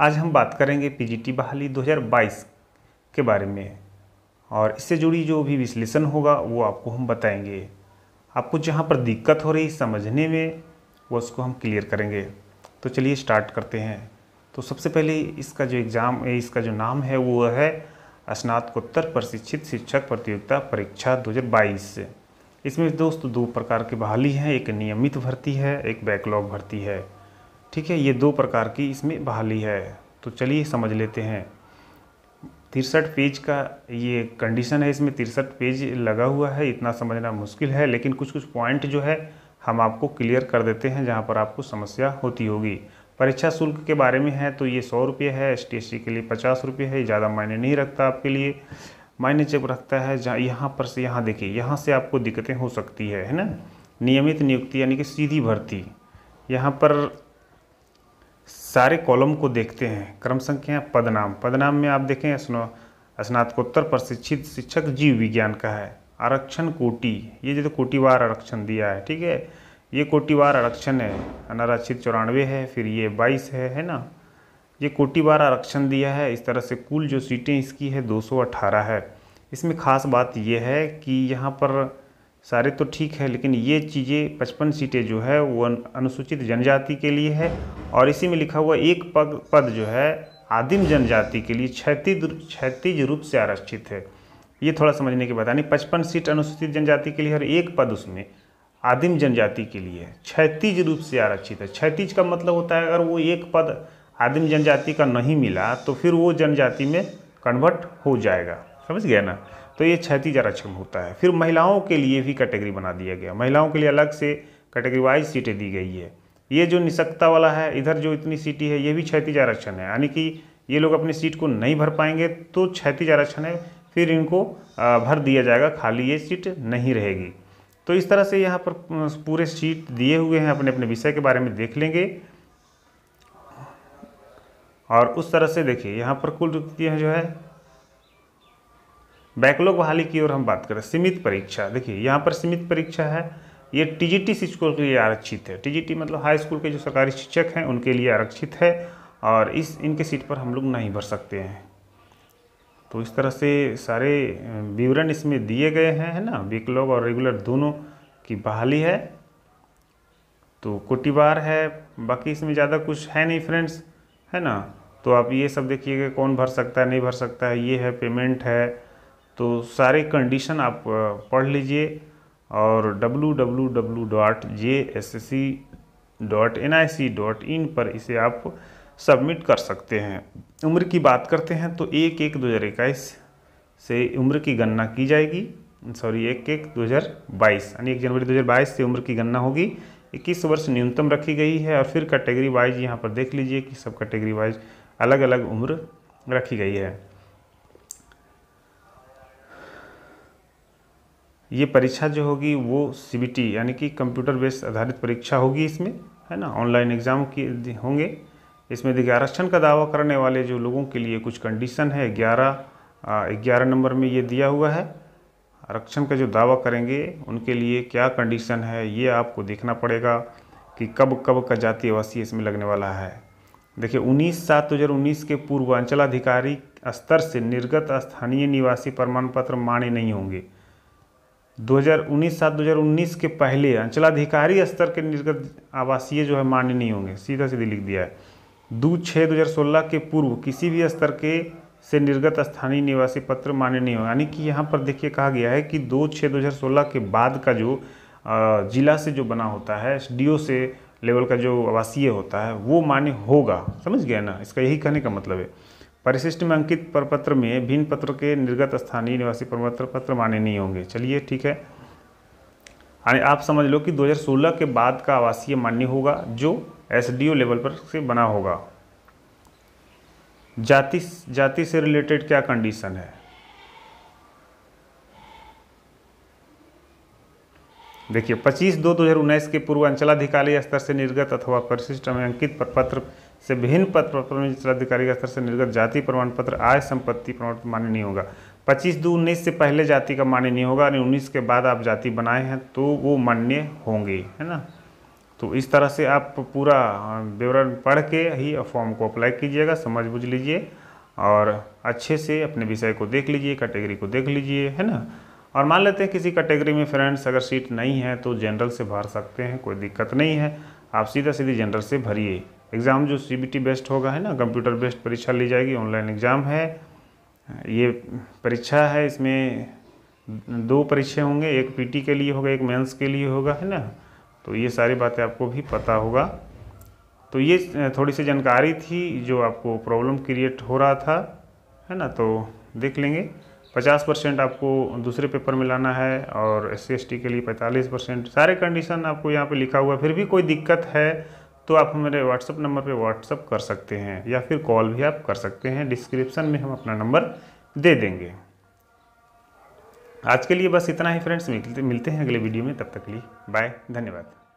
आज हम बात करेंगे पीजीटी बहाली 2022 के बारे में और इससे जुड़ी जो भी विश्लेषण होगा वो आपको हम बताएंगे आपको जहाँ पर दिक्कत हो रही समझने में वो उसको हम क्लियर करेंगे तो चलिए स्टार्ट करते हैं तो सबसे पहले इसका जो एग्ज़ाम इसका जो नाम है वो है स्नातकोत्तर प्रशिक्षित शिक्षक प्रतियोगिता परीक्षा 2022 इसमें दोस्तों दो प्रकार की बहाली हैं एक नियमित भर्ती है एक बैकलॉग भर्ती है ठीक है ये दो प्रकार की इसमें बहाली है तो चलिए समझ लेते हैं तिरसठ पेज का ये कंडीशन है इसमें तिरसठ पेज लगा हुआ है इतना समझना मुश्किल है लेकिन कुछ कुछ पॉइंट जो है हम आपको क्लियर कर देते हैं जहाँ पर आपको समस्या होती होगी परीक्षा शुल्क के बारे में है तो ये सौ रुपये है एस टी के लिए पचास रुपये है ज़्यादा मायने नहीं रखता आपके लिए मायने जब रखता है जहाँ यहाँ पर से यहाँ देखिए यहाँ से आपको दिक्कतें हो सकती है है ना नियमित नियुक्ति यानी कि सीधी भर्ती यहाँ पर सारे कॉलम को देखते हैं क्रम संख्या पदनाम पदनाम में आप देखें स्नो स्नातकोत्तर प्रशिक्षित शिक्षक जीव विज्ञान का है आरक्षण कोटि ये जो तो कोटिवार आरक्षण दिया है ठीक है ये कोटिवार आरक्षण है अनारक्षित चौरानवे है फिर ये बाईस है है ना ये कोटिवार आरक्षण दिया है इस तरह से कुल जो सीटें इसकी है दो है इसमें ख़ास बात यह है कि यहाँ पर सारे तो ठीक है लेकिन ये चीज़ें पचपन सीटें जो है वो अनुसूचित जनजाति के लिए है और इसी में लिखा हुआ एक पद पद जो है आदिम जनजाति के लिए क्षतिज क्षतिज रूप से आरक्षित है ये थोड़ा समझने की बात यानी पचपन सीट अनुसूचित जनजाति के लिए हर एक पद उसमें आदिम जनजाति के लिए है क्षतिज रूप से आरक्षित है क्षतिज का मतलब होता है अगर वो एक पद आदिम जनजाति का नहीं मिला तो फिर वो जनजाति में कन्वर्ट हो जाएगा समझ गया ना तो ये क्षतिज आरक्षण होता है फिर महिलाओं के लिए भी कैटेगरी बना दिया गया महिलाओं के लिए अलग से कैटेगरी वाइज सीटें दी गई है ये जो निशक्ता वाला है इधर जो इतनी सीटी है ये भी क्षतिज आरक्षण है यानी कि ये लोग अपनी सीट को नहीं भर पाएंगे तो क्षतिज आरक्षण है फिर इनको भर दिया जाएगा खाली ये सीट नहीं रहेगी तो इस तरह से यहाँ पर पूरे सीट दिए हुए हैं अपने अपने विषय के बारे में देख लेंगे और उस तरह से देखिए यहाँ पर कुल जो है बैकलॉग बहाली की ओर हम बात करें सीमित परीक्षा देखिए यहाँ पर सीमित परीक्षा है ये टीजीटी शिक्षकों के लिए आरक्षित है टीजीटी मतलब हाई स्कूल के जो सरकारी शिक्षक हैं उनके लिए आरक्षित है और इस इनके सीट पर हम लोग नहीं भर सकते हैं तो इस तरह से सारे विवरण इसमें दिए गए हैं है ना विकलॉग और रेगुलर दोनों की बहाली है तो कोटिवार है बाकी इसमें ज़्यादा कुछ है नहीं फ्रेंड्स है ना तो आप ये सब देखिएगा कौन भर सकता है नहीं भर सकता है ये है पेमेंट है तो सारे कंडीशन आप पढ़ लीजिए और www.jssc.nic.in पर इसे आप सबमिट कर सकते हैं उम्र की बात करते हैं तो एक एक दो हज़ार इक्कीस से उम्र की गणना की जाएगी सॉरी एक एक दो हज़ार बाईस यानी एक जनवरी दो हज़ार बाईस से उम्र की गणना होगी इक्कीस वर्ष न्यूनतम रखी गई है और फिर कैटेगरी वाइज यहाँ पर देख लीजिए कि सब कैटेगरी वाइज अलग अलग उम्र रखी गई है ये परीक्षा जो होगी वो सी यानी कि कंप्यूटर बेस्ड आधारित परीक्षा होगी इसमें है ना ऑनलाइन एग्ज़ाम की होंगे इसमें देखिए आरक्षण का दावा करने वाले जो लोगों के लिए कुछ कंडीशन है ग्यारह ग्यारह नंबर में ये दिया हुआ है आरक्षण का जो दावा करेंगे उनके लिए क्या कंडीशन है ये आपको देखना पड़ेगा कि कब कब का जातीय आवासीय इसमें लगने वाला है देखिए 19 सात दो हज़ार उन्नीस के पूर्वांचलाधिकारी स्तर से निर्गत स्थानीय निवासी प्रमाण पत्र मान्य नहीं होंगे 2019 सात 2019 के पहले अंचलाधिकारी स्तर के निर्गत आवासीय जो है मान्य नहीं होंगे सीधा सीधे लिख दिया है दो छः दो के पूर्व किसी भी स्तर के से निर्गत स्थानीय निवासी पत्र मान्य नहीं होंगे यानी कि यहाँ पर देखिए कहा गया है कि दो छः दो के बाद का जो जिला से जो बना होता है डी से लेवल का जो आवासीय होता है वो मान्य होगा समझ गया ना इसका यही कहने का मतलब है परिशिष्ट में अंकित प्रपत्र में भिन्न पत्र के निर्गत स्थानीय निवासी प्रपत्र पत्र मान्य नहीं होंगे चलिए ठीक है यानी आप समझ लो कि 2016 के बाद का आवासीय मान्य होगा जो एसडीओ लेवल पर से बना होगा जाति जाति से रिलेटेड क्या कंडीशन है देखिए 25 दो दो के पूर्व अंचलाधिकारी स्तर से निर्गत अथवा परिशिष्ट में अंकित पत्र से विभिन्न पद पर जिलाधिकारी के स्तर से निर्गत जाति प्रमाण पत्र आय संपत्ति प्रमाण पत्र मान्य नहीं होगा पच्चीस दो उन्नीस से पहले जाति का मान्य नहीं होगा यानी उन्नीस के बाद आप जाति बनाए हैं तो वो मान्य होंगे है ना तो इस तरह से आप पूरा विवरण पढ़ के ही फॉर्म को अप्लाई कीजिएगा समझ बुझ लीजिए और अच्छे से अपने विषय को देख लीजिए कैटेगरी को देख लीजिए है ना और मान लेते हैं किसी कैटेगरी में फ्रेंड्स अगर सीट नहीं है तो जनरल से भर सकते हैं कोई दिक्कत नहीं है आप सीधा सीधे जनरल से भरिए एग्ज़ाम जो सी बी बेस्ड होगा है ना कंप्यूटर बेस्ड परीक्षा ली जाएगी ऑनलाइन एग्ज़ाम है ये परीक्षा है इसमें दो परीक्षे होंगे एक पीटी के लिए होगा एक मेंस के लिए होगा है ना तो ये सारी बातें आपको भी पता होगा तो ये थोड़ी सी जानकारी थी जो आपको प्रॉब्लम क्रिएट हो रहा था है ना तो देख लेंगे पचास परसेंट आपको दूसरे पेपर में लाना है और एस सी के लिए पैंतालीस परसेंट सारे कंडीशन आपको यहाँ पे लिखा हुआ फिर भी कोई दिक्कत है तो आप हमारे व्हाट्सअप नंबर पर व्हाट्सअप कर सकते हैं या फिर कॉल भी आप कर सकते हैं डिस्क्रिप्शन में हम अपना नंबर दे देंगे आज के लिए बस इतना ही फ्रेंड्स मिलते हैं अगले वीडियो में तब तक लिए बाय धन्यवाद